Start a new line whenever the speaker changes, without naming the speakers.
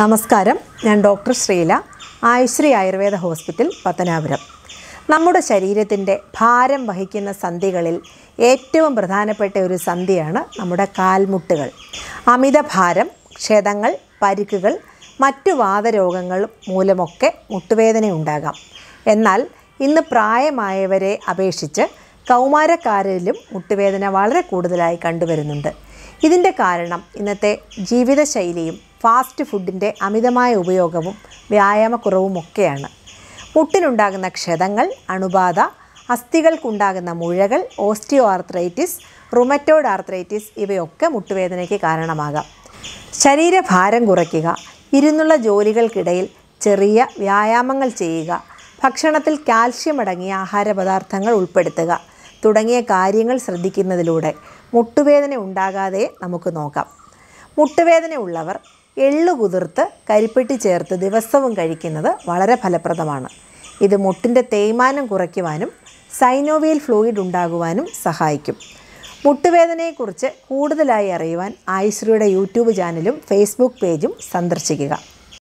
നമസ്കാരം ഞാൻ doctor Sreela Ayushree Ayurveda hospital Pathanapuram നമ്മുടെ ശരീരത്തിൻ്റെ ഭാരം വഹിക്കുന്ന സന്ധികളിൽ ഏറ്റവും പ്രധാനപ്പെട്ട ഒരു സന്ധിയാണ് നമ്മുടെ കാൽമുട്ടുകൾ അമിതഭാരം ക്ഷതങ്ങൾ പരിക്കുകൾ മറ്റു വാതരോഗങ്ങൾ മൂലമൊക്കെ മുട്ടുവേദന ഉണ്ടാകാം എന്നാൽ ഇന്ന് പ്രായമായവരെ അപേക്ഷിച്ച് കൗമാരക്കാരിലും മുട്ടുവേദന വളരെ കൂടുതലായി കണ്ടുവരുന്നുണ്ട് ഇതിൻ്റെ കാരണം ഇന്നത്തെ ജീവിതശൈലിയും ഫാസ്റ്റ് ഫുഡിൻ്റെ അമിതമായ ഉപയോഗവും വ്യായാമക്കുറവുമൊക്കെയാണ് മുട്ടിനുണ്ടാകുന്ന ക്ഷതങ്ങൾ അണുബാധ അസ്ഥികൾക്കുണ്ടാകുന്ന മുഴകൾ ഓസ്റ്റിയോ ആർത്രൈറ്റിസ് റുമറ്റോഡ് ആർത്രൈറ്റിസ് ഇവയൊക്കെ മുട്ടുവേദനയ്ക്ക് കാരണമാകാം ശരീരഭാരം കുറയ്ക്കുക ഇരുന്നുള്ള ജോലികൾക്കിടയിൽ ചെറിയ വ്യായാമങ്ങൾ ചെയ്യുക ഭക്ഷണത്തിൽ കാൽഷ്യം അടങ്ങിയ ആഹാരപദാർത്ഥങ്ങൾ ഉൾപ്പെടുത്തുക തുടങ്ങിയ കാര്യങ്ങൾ ശ്രദ്ധിക്കുന്നതിലൂടെ മുട്ടുവേദന ഉണ്ടാകാതെ നമുക്ക് നോക്കാം മുട്ടുവേദന ഉള്ളവർ എള്ളു കുതിർത്ത് കരിപ്പെട്ടി ചേർത്ത് ദിവസവും കഴിക്കുന്നത് വളരെ ഫലപ്രദമാണ് ഇത് മുട്ടിൻ്റെ തേയ്മാനം കുറയ്ക്കുവാനും സൈനോവിയൽ ഫ്ലൂയിഡ് ഉണ്ടാകുവാനും സഹായിക്കും മുട്ടുവേദനയെക്കുറിച്ച് കൂടുതലായി അറിയുവാൻ ആയുശ്രീയുടെ യൂട്യൂബ് ചാനലും ഫേസ്ബുക്ക് പേജും സന്ദർശിക്കുക